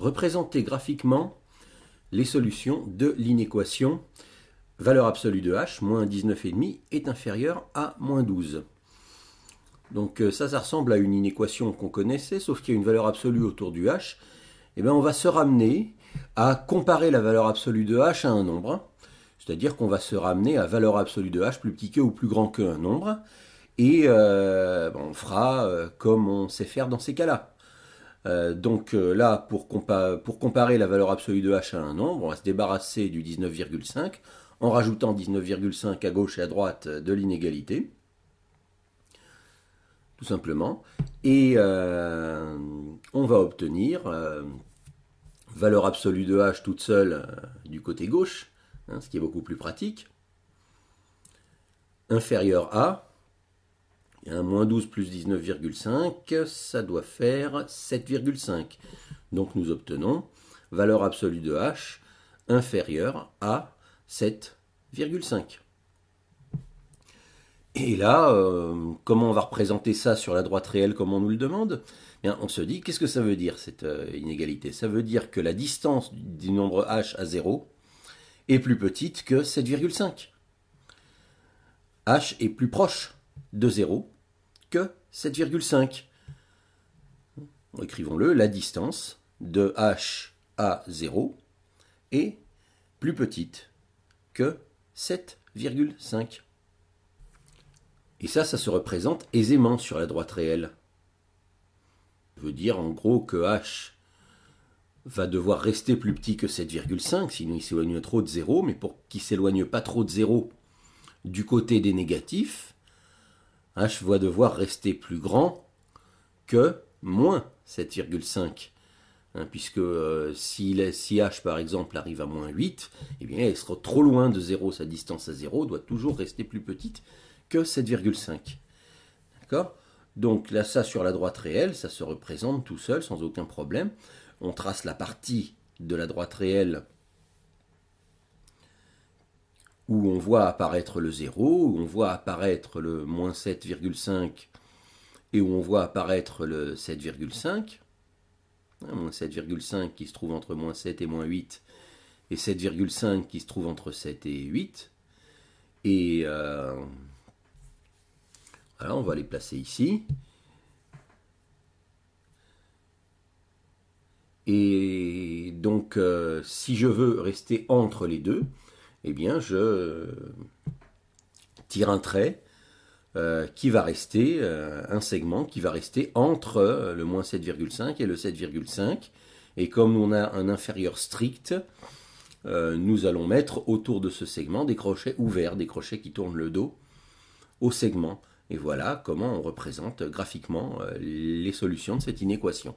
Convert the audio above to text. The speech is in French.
représenter graphiquement les solutions de l'inéquation valeur absolue de h, moins 19,5, est inférieure à moins 12. Donc euh, ça, ça ressemble à une inéquation qu'on connaissait, sauf qu'il y a une valeur absolue autour du h. Et eh bien on va se ramener à comparer la valeur absolue de h à un nombre. C'est-à-dire qu'on va se ramener à valeur absolue de h plus petit que ou plus grand qu'un nombre. Et euh, on fera euh, comme on sait faire dans ces cas-là. Euh, donc euh, là, pour, comparer la valeur absolue de h à un nombre, on va se débarrasser du 19,5 en rajoutant 19,5 à gauche et à droite euh, de l'inégalité, tout simplement, et on va obtenir valeur absolue de h toute seule du côté gauche, hein, ce qui est beaucoup plus pratique, inférieure à et un moins 12 plus 19,5, ça doit faire 7,5. Donc nous obtenons valeur absolue de h inférieure à 7,5. Et là, euh, comment on va représenter ça sur la droite réelle comme on nous le demande eh Bien, On se dit, qu'est-ce que ça veut dire cette euh, inégalité Ça veut dire que la distance du nombre h à 0 est plus petite que 7,5. h est plus proche de 0 que 7,5. Écrivons-le, la distance de h à 0 est plus petite que 7,5. Et ça, ça se représente aisément sur la droite réelle. Ça veut dire en gros que h va devoir rester plus petit que 7,5, sinon il s'éloigne trop de 0, mais pour qu'il s'éloigne pas trop de 0 du côté des négatifs, h va devoir rester plus grand que moins 7,5. Hein, puisque euh, si, h par exemple arrive à moins 8, eh bien elle sera trop loin de 0, sa distance à 0 doit toujours rester plus petite que 7,5. D'accord Donc là, ça sur la droite réelle, ça se représente tout seul sans aucun problème. On trace la partie de la droite réelle où on voit apparaître le 0, où on voit apparaître le moins 7,5 et où on voit apparaître le 7,5. Hein, moins 7,5 qui se trouve entre moins 7 et moins 8 et 7,5 qui se trouve entre 7 et 8. Et euh, voilà, on va les placer ici. Et donc, euh, si je veux rester entre les deux, eh bien, je euh, tire un trait euh, qui va rester, euh, un segment qui va rester entre le moins 7,5 et le 7,5. Et comme on a un inférieur strict, nous allons mettre autour de ce segment des crochets ouverts, des crochets qui tournent le dos au segment. Et voilà comment on représente graphiquement les solutions de cette inéquation.